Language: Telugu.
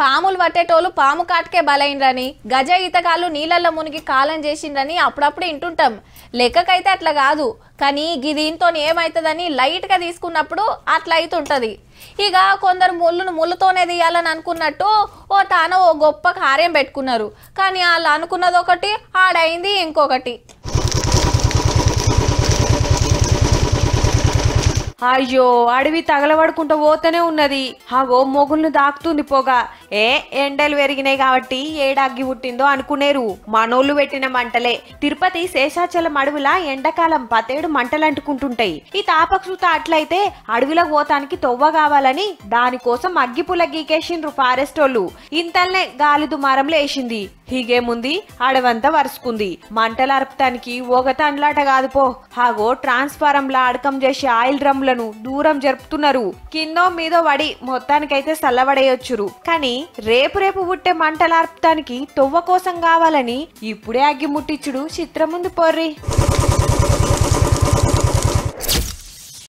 పాములు పట్టేటోళ్ళు పాము కాటకే బలైనరని గజ ఈతకాలు నీళ్ళల్లో మునిగి కాలం చేసిండ్రని అప్పుడప్పుడు వింటుంటాం లెక్కకైతే అట్లా కాదు కానీ ఇది దీంతో ఏమవుతుందని లైట్గా తీసుకున్నప్పుడు అట్లా అవుతుంటుంది ఇక కొందరు ముళ్ళును ముళ్ళుతోనే తీయాలని అనుకున్నట్టు ఓ తాను ఓ గొప్ప కార్యం పెట్టుకున్నారు కానీ వాళ్ళు అనుకున్నది ఒకటి ఆడైంది ఇంకొకటి అయ్యో అడవి తగలబడుకుంటూ పోతూనే ఉన్నది హగో మొగుల్ని దాక్తుంది పొగ ఏ ఎండలు పెరిగినాయి కాబట్టి ఏడాగ్గి పుట్టిందో అనుకునేరు మనోళ్ళు పెట్టిన మంటలే తిరుపతి శేషాచలం అడవిలా ఎండాకాలం పతేడు మంటలు అంటుకుంటుంటాయి ఈ తాపక్షత అట్లయితే అడవిలో పోతానికి తొవ్వ కావాలని దానికోసం అగ్గిపుల గీకేసిండ్రు ఫారెస్ట్ వాళ్ళు ఇంతల్నే గాలి దుమారంలో వేసింది హీగేముంది అడవంతా వరుసుకుంది మంటలు అరపటానికి ఓగత అండ్లాట కాదు పో హాగో లా అడకం చేసి ఆయిల్ డ్రమ్ శత్రువులను దూరం జరుపుతున్నారు కిందో మీదో వడి మొత్తానికైతే చల్లబడేయొచ్చురు కానీ రేపు రేపు పుట్టే మంటలార్పటానికి తొవ్వ కోసం కావాలని ఇప్పుడే అగ్గి ముట్టించుడు చిత్రముందు పోర్రి